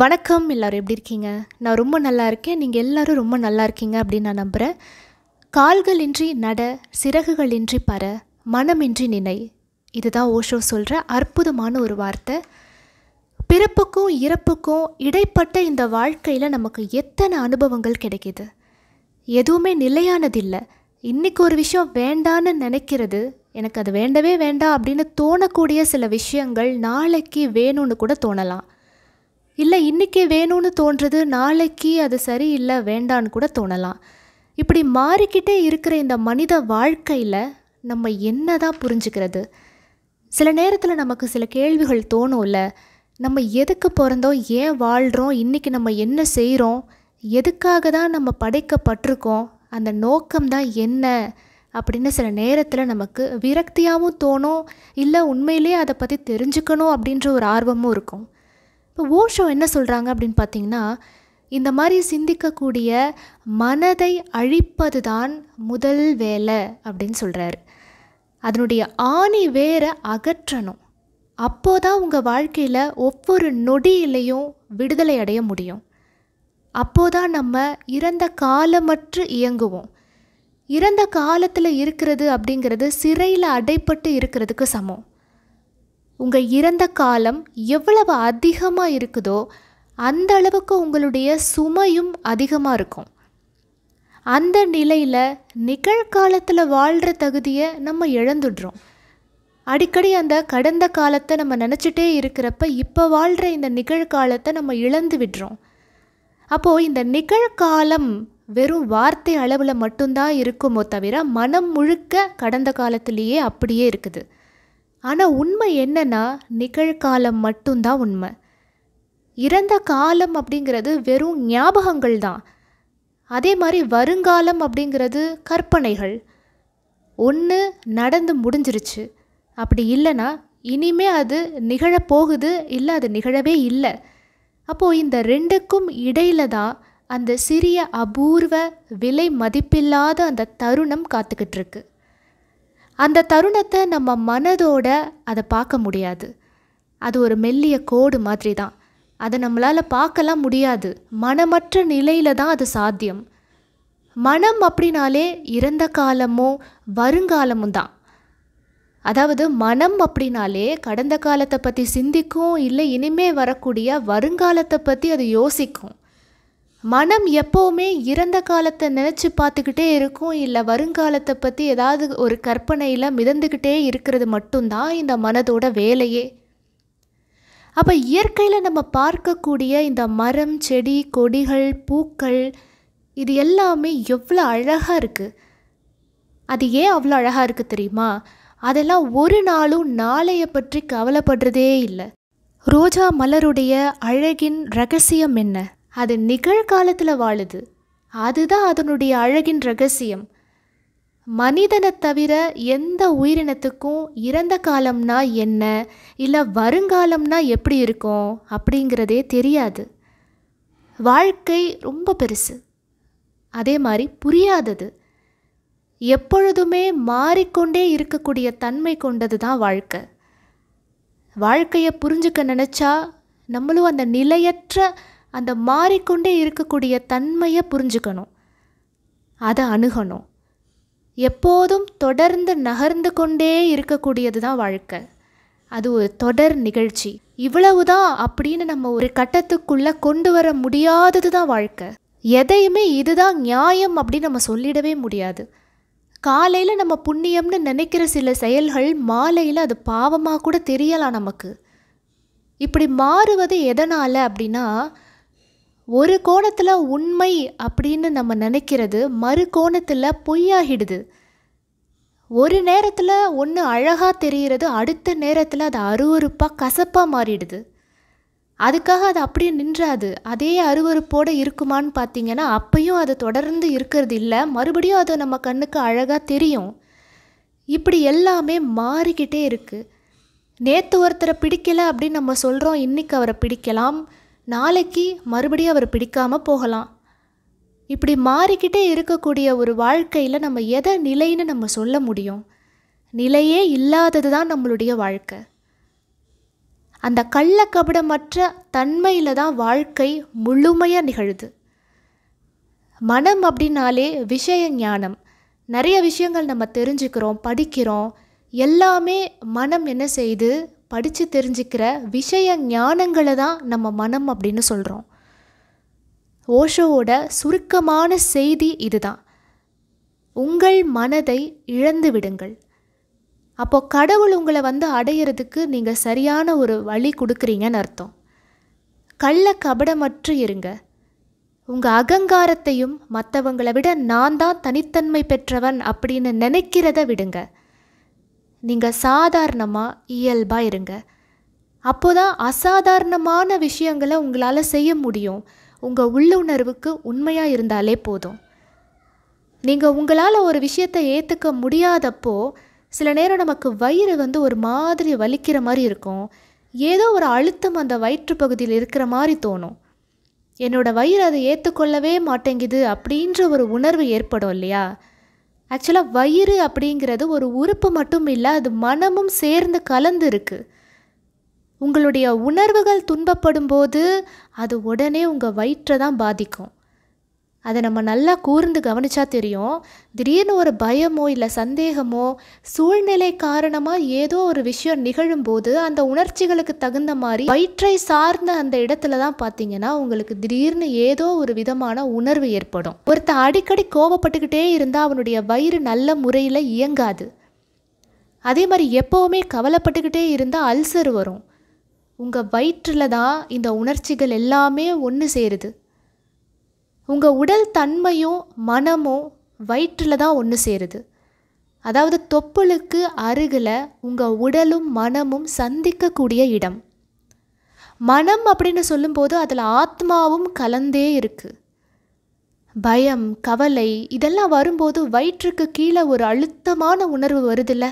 வணக்கம் எல்லோரும் எப்படி இருக்கீங்க நான் ரொம்ப நல்லா இருக்கேன் நீங்கள் எல்லோரும் ரொம்ப நல்லா இருக்கீங்க அப்படின்னு நான் நம்புகிறேன் கால்களின்றி நட சிறகுகளின்றி பற மனமின்றி நினை இதுதான் ஓஷோ சொல்கிற அற்புதமான ஒரு வார்த்தை பிறப்புக்கும் இறப்புக்கும் இடைப்பட்ட இந்த வாழ்க்கையில் நமக்கு எத்தனை அனுபவங்கள் கிடைக்கிது எதுவுமே நிலையானதில்லை இன்றைக்கி ஒரு விஷயம் வேண்டான்னு நினைக்கிறது எனக்கு அது வேண்டவே வேண்டாம் அப்படின்னு தோணக்கூடிய சில விஷயங்கள் நாளைக்கு வேணும்னு கூட தோணலாம் இல்லை இன்றைக்கே வேணும்னு தோன்றது நாளைக்கு அது சரியில்லை வேண்டான்னு கூட தோணலாம் இப்படி மாறிக்கிட்டே இருக்கிற இந்த மனித வாழ்க்கையில் நம்ம என்ன தான் புரிஞ்சுக்கிறது சில நேரத்தில் நமக்கு சில கேள்விகள் தோணும்ல நம்ம எதுக்கு பிறந்தோம் ஏன் வாழ்கிறோம் இன்றைக்கி நம்ம என்ன செய்கிறோம் எதுக்காக தான் நம்ம படைக்கப்பட்டிருக்கோம் அந்த நோக்கம் தான் என்ன அப்படின்னு சில நேரத்தில் நமக்கு விரக்தியாகவும் தோணும் இல்லை உண்மையிலே அதை பற்றி தெரிஞ்சுக்கணும் அப்படின்ற ஒரு ஆர்வமும் இருக்கும் இப்போ ஓஷோ என்ன சொல்கிறாங்க அப்படின்னு பார்த்தீங்கன்னா இந்த மாதிரி சிந்திக்கக்கூடிய மனதை அழிப்பது தான் முதல் வேலை அப்படின்னு சொல்கிறாரு அதனுடைய ஆணி வேற அகற்றணும் அப்போ தான் உங்கள் வாழ்க்கையில் ஒவ்வொரு நொடியிலையும் விடுதலை அடைய முடியும் அப்போதான் தான் நம்ம இறந்த காலமற்று இயங்குவோம் இறந்த காலத்தில் இருக்கிறது அப்படிங்கிறது சிறையில் அடைப்பட்டு இருக்கிறதுக்கு சமம் உங்கள் இறந்த காலம் எவ்வளவு அதிகமாக இருக்குதோ அந்த அளவுக்கு உங்களுடைய சுமையும் அதிகமாக இருக்கும் அந்த நிலையில் நிகழ்காலத்தில் வாழ்கிற தகுதியை நம்ம இழந்துடுறோம் அடிக்கடி அந்த கடந்த காலத்தை நம்ம நினச்சிட்டே இருக்கிறப்ப இப்போ வாழ்கிற இந்த நிகழ்காலத்தை நம்ம இழந்து விடுறோம் அப்போது இந்த நிகழ்காலம் வெறும் வார்த்தை அளவில் மட்டும்தான் இருக்குமோ தவிர மனம் முழுக்க கடந்த காலத்திலேயே அப்படியே இருக்குது ஆனால் உண்மை என்னென்னா நிகழ்காலம் மட்டும்தான் உண்மை இறந்த காலம் அப்படிங்கிறது வெறும் ஞாபகங்கள் தான் அதே மாதிரி வருங்காலம் அப்படிங்கிறது கற்பனைகள் ஒன்று நடந்து முடிஞ்சிருச்சு அப்படி இல்லைன்னா இனிமே அது நிகழப்போகுது இல்லை அது நிகழவே இல்லை அப்போது இந்த ரெண்டுக்கும் இடையில தான் அந்த சிறிய அபூர்வ விலை மதிப்பில்லாத அந்த தருணம் காத்துக்கிட்டு இருக்கு அந்த தருணத்தை நம்ம மனதோட அதை பார்க்க முடியாது அது ஒரு மெல்லிய கோடு மாதிரி தான் அதை நம்மளால் பார்க்கலாம் முடியாது மனமற்ற நிலையில் தான் அது சாத்தியம் மனம் அப்படின்னாலே இறந்த காலமும் வருங்காலமும் தான் அதாவது மனம் அப்படின்னாலே கடந்த காலத்தை பற்றி சிந்திக்கும் இல்லை இனிமே வரக்கூடிய வருங்காலத்தை பற்றி அது யோசிக்கும் மனம் எப்போவுமே இறந்த காலத்தை நினச்சி பார்த்துக்கிட்டே இருக்கும் இல்லை வருங்காலத்தை பற்றி ஏதாவது ஒரு கற்பனையில் மிதந்துக்கிட்டே இருக்கிறது மட்டும்தான் இந்த மனதோட வேலையே அப்போ இயற்கையில் நம்ம பார்க்கக்கூடிய இந்த மரம் செடி கொடிகள் பூக்கள் இது எல்லாமே எவ்வளோ அழகாக இருக்குது அது ஏன் அவ்வளோ அழகாக இருக்குது தெரியுமா அதெல்லாம் ஒரு நாளும் நாளைய பற்றி கவலைப்படுறதே இல்லை ரோஜா மலருடைய அழகின் ரகசியம் என்ன அது நிகழ்காலத்தில் வாழுது அதுதான் அதனுடைய அழகின் ரகசியம் மனிதனை தவிர எந்த உயிரினத்துக்கும் இறந்த காலம்னா என்ன இல்லை வருங்காலம்னா எப்படி இருக்கும் அப்படிங்கிறதே தெரியாது வாழ்க்கை ரொம்ப பெருசு அதே மாதிரி புரியாதது எப்பொழுதுமே மாறிக்கொண்டே இருக்கக்கூடிய தன்மை கொண்டது தான் வாழ்க்கை வாழ்க்கையை புரிஞ்சுக்க நினச்சா நம்மளும் அந்த நிலையற்ற அந்த மாறிக்கொண்டே இருக்கக்கூடிய தன்மையை புரிஞ்சுக்கணும் அதை அணுகணும் எப்போதும் தொடர்ந்து நகர்ந்து கொண்டே இருக்கக்கூடியது தான் வாழ்க்கை அது ஒரு தொடர் நிகழ்ச்சி இவ்வளவுதான் அப்படின்னு நம்ம ஒரு கட்டத்துக்குள்ளே கொண்டு வர முடியாதது தான் வாழ்க்கை எதையுமே இதுதான் நியாயம் அப்படின்னு நம்ம சொல்லிடவே முடியாது காலையில் நம்ம புண்ணியம்னு நினைக்கிற சில செயல்கள் மாலையில் அது பாவமாக கூட தெரியலாம் நமக்கு இப்படி மாறுவது எதனால் அப்படின்னா ஒரு கோணத்தில் உண்மை அப்படின்னு நம்ம நினைக்கிறது மறு கோணத்தில் பொய்யாகிடுது ஒரு நேரத்தில் ஒன்று அழகாக தெரிகிறது அடுத்த நேரத்தில் அது அருவறுப்பாக கசப்பாக மாறிடுது அதுக்காக அது அப்படியே நின்றாது அதே அருவறுப்போடு இருக்குமான்னு பார்த்தீங்கன்னா அப்பையும் அது தொடர்ந்து இருக்கிறது இல்லை மறுபடியும் அது நம்ம கண்ணுக்கு அழகாக தெரியும் இப்படி எல்லாமே மாறிக்கிட்டே இருக்குது நேற்று ஒருத்தரை பிடிக்கலை அப்படின்னு நம்ம சொல்கிறோம் இன்றைக்கி அவரை பிடிக்கலாம் நாளைக்கு மறுபடியும் அவர் பிடிக்காமல் போகலாம் இப்படி மாறிக்கிட்டே இருக்கக்கூடிய ஒரு வாழ்க்கையில் நம்ம எதை நிலைன்னு நம்ம சொல்ல முடியும் நிலையே இல்லாதது தான் நம்மளுடைய வாழ்க்கை அந்த கள்ளக்கபடமற்ற தன்மையில் தான் வாழ்க்கை முழுமையாக நிகழுது மனம் அப்படின்னாலே விஷய ஞானம் நிறைய விஷயங்கள் நம்ம தெரிஞ்சுக்கிறோம் படிக்கிறோம் எல்லாமே மனம் என்ன செய்து படித்து தெரிஞ்சுக்கிற விஷய ஞானங்களை தான் நம்ம மனம் அப்படின்னு சொல்கிறோம் ஓஷோவோட சுருக்கமான செய்தி இதுதான் உங்கள் மனதை இழந்து விடுங்கள் அப்போ கடவுள் உங்களை வந்து அடையிறதுக்கு நீங்கள் சரியான ஒரு வழி கொடுக்குறீங்கன்னு அர்த்தம் கள்ள கபடமற்று இருங்க உங்கள் அகங்காரத்தையும் மற்றவங்களை விட நான் தான் தனித்தன்மை பெற்றவன் அப்படின்னு நினைக்கிறத விடுங்கள் நீங்கள் சாதாரணமாக இயல்பாக இருங்க அப்போ தான் அசாதாரணமான விஷயங்களை உங்களால் செய்ய முடியும் உங்கள் உள்ளுணர்வுக்கு உண்மையாக இருந்தாலே போதும் நீங்கள் உங்களால் ஒரு விஷயத்தை ஏற்றுக்க முடியாதப்போ சில நேரம் நமக்கு வயிறு வந்து ஒரு மாதிரி வலிக்கிற மாதிரி இருக்கும் ஏதோ ஒரு அழுத்தம் அந்த வயிற்று பகுதியில் இருக்கிற மாதிரி தோணும் என்னோடய வயிறு அதை ஏற்றுக்கொள்ளவே மாட்டேங்குது அப்படின்ற ஒரு உணர்வு ஏற்படும் இல்லையா ஆக்சுவலாக வயிறு அப்படிங்கிறது ஒரு உறுப்பு மட்டும் இல்லை அது மனமும் சேர்ந்து கலந்து இருக்குது உங்களுடைய உணர்வுகள் துன்பப்படும் போது அது உடனே உங்கள் வயிற்றை தான் பாதிக்கும் அதை நம்ம நல்லா கூர்ந்து கவனித்தா தெரியும் திடீர்னு ஒரு பயமோ இல்லை சந்தேகமோ சூழ்நிலை காரணமாக ஏதோ ஒரு விஷயம் நிகழும்போது அந்த உணர்ச்சிகளுக்கு தகுந்த மாதிரி வயிற்றை சார்ந்த அந்த இடத்துல தான் பார்த்தீங்கன்னா உங்களுக்கு திடீர்னு ஏதோ ஒரு விதமான உணர்வு ஏற்படும் ஒருத்தன் அடிக்கடி கோவப்பட்டுக்கிட்டே இருந்தால் அவனுடைய வயிறு நல்ல முறையில் இயங்காது அதே மாதிரி எப்போவுமே கவலைப்பட்டுக்கிட்டே இருந்தால் அல்சர் வரும் உங்கள் வயிற்றில் தான் இந்த உணர்ச்சிகள் எல்லாமே ஒன்று சேருது உங்கள் உடல் தன்மையும் மனமும் வயிற்றில் தான் ஒன்று சேருது அதாவது தொப்புளுக்கு அருகில் உங்கள் உடலும் மனமும் சந்திக்கக்கூடிய இடம் மனம் அப்படின்னு சொல்லும்போது அதில் ஆத்மாவும் கலந்தே இருக்குது பயம் கவலை இதெல்லாம் வரும்போது வயிற்றுக்கு கீழே ஒரு அழுத்தமான உணர்வு வருதுல்ல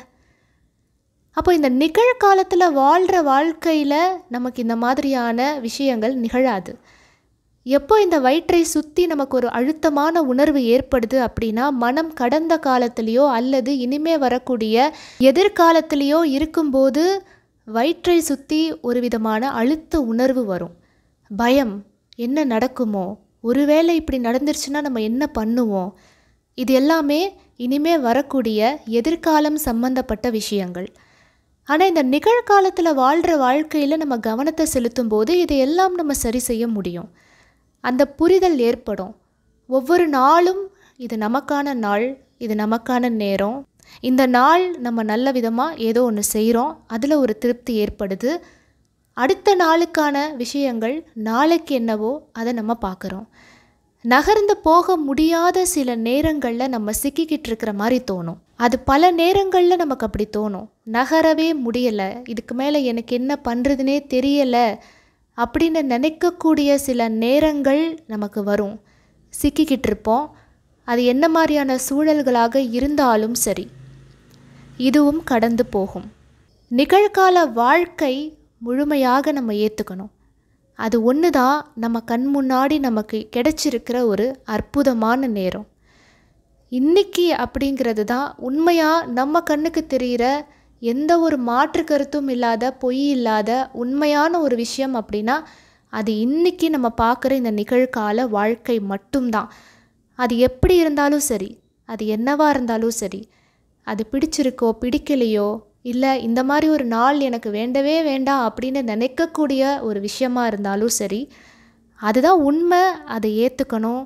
அப்போ இந்த நிகழ்காலத்தில் வாழ்கிற வாழ்க்கையில் நமக்கு இந்த மாதிரியான விஷயங்கள் நிகழாது எப்போ இந்த வயிற்றை சுற்றி நமக்கு ஒரு அழுத்தமான உணர்வு ஏற்படுது அப்படின்னா மனம் கடந்த காலத்திலேயோ அல்லது இனிமே வரக்கூடிய எதிர்காலத்திலேயோ இருக்கும்போது வயிற்றை சுற்றி ஒரு விதமான அழுத்த உணர்வு வரும் பயம் என்ன நடக்குமோ ஒருவேளை இப்படி நடந்துருச்சுன்னா நம்ம என்ன பண்ணுவோம் இது எல்லாமே இனிமே வரக்கூடிய எதிர்காலம் சம்பந்தப்பட்ட விஷயங்கள் ஆனால் இந்த நிகழ்காலத்தில் வாழ்கிற வாழ்க்கையில் நம்ம கவனத்தை செலுத்தும் போது இதையெல்லாம் நம்ம சரி செய்ய முடியும் அந்த புரிதல் ஏற்படும் ஒவ்வொரு நாளும் இது நமக்கான நாள் இது நமக்கான நேரம் இந்த நாள் நம்ம நல்ல விதமாக ஏதோ ஒன்று செய்கிறோம் அதில் ஒரு திருப்தி ஏற்படுது அடுத்த நாளுக்கான விஷயங்கள் நாளைக்கு என்னவோ அதை நம்ம பார்க்குறோம் நகர்ந்து போக முடியாத சில நேரங்களில் நம்ம சிக்கிக்கிட்டு இருக்கிற மாதிரி தோணும் அது பல நேரங்களில் நமக்கு அப்படி தோணும் நகரவே முடியலை இதுக்கு மேலே எனக்கு என்ன பண்ணுறதுனே தெரியலை அப்படின்னு நினைக்கக்கூடிய சில நேரங்கள் நமக்கு வரும் சிக்கிக்கிட்டு இருப்போம் அது என்ன மாதிரியான சூழல்களாக இருந்தாலும் சரி இதுவும் கடந்து போகும் நிகழ்கால வாழ்க்கை முழுமையாக நம்ம ஏற்றுக்கணும் அது ஒன்று தான் நம்ம கண் முன்னாடி நமக்கு கிடைச்சிருக்கிற ஒரு அற்புதமான நேரம் இன்றைக்கி அப்படிங்கிறது தான் உண்மையாக நம்ம கண்ணுக்கு தெரிகிற எந்த ஒரு மாற்று கருத்தும் இல்லாத பொய் இல்லாத உண்மையான ஒரு விஷயம் அப்படின்னா அது இன்னைக்கு நம்ம பார்க்குற இந்த நிகழ்கால வாழ்க்கை மட்டும்தான் அது எப்படி இருந்தாலும் சரி அது என்னவாக இருந்தாலும் சரி அது பிடிச்சிருக்கோ பிடிக்கலையோ இல்லை இந்த மாதிரி ஒரு நாள் எனக்கு வேண்டவே வேண்டாம் அப்படின்னு நினைக்கக்கூடிய ஒரு விஷயமா இருந்தாலும் சரி அதுதான் உண்மை அதை ஏற்றுக்கணும்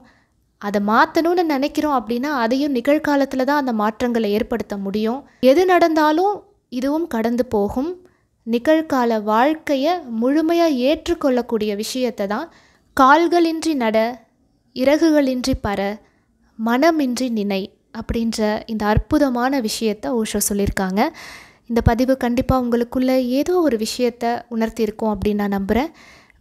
அதை மாற்றணும்னு நினைக்கிறோம் அப்படின்னா அதையும் நிகழ்காலத்தில் தான் அந்த மாற்றங்களை ஏற்படுத்த முடியும் எது நடந்தாலும் இதுவும் கடந்து போகும் நிகழ்கால வாழ்க்கையை முழுமையாக ஏற்றுக்கொள்ளக்கூடிய விஷயத்தை தான் கால்களின்றி நட இறகுகளின்றி பற மனமின்றி நினை அப்படின்ற இந்த அற்புதமான விஷயத்தை ஓஷோ சொல்லியிருக்காங்க இந்த பதிவு கண்டிப்பாக உங்களுக்குள்ளே ஏதோ ஒரு விஷயத்தை உணர்த்தியிருக்கோம் அப்படின்னு நான் நம்புகிறேன்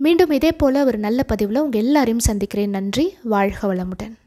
மீண்டும் இதே போல் ஒரு நல்ல பதிவில் உங்கள் எல்லாரையும் சந்திக்கிறேன் நன்றி வாழ்க வளமுடன்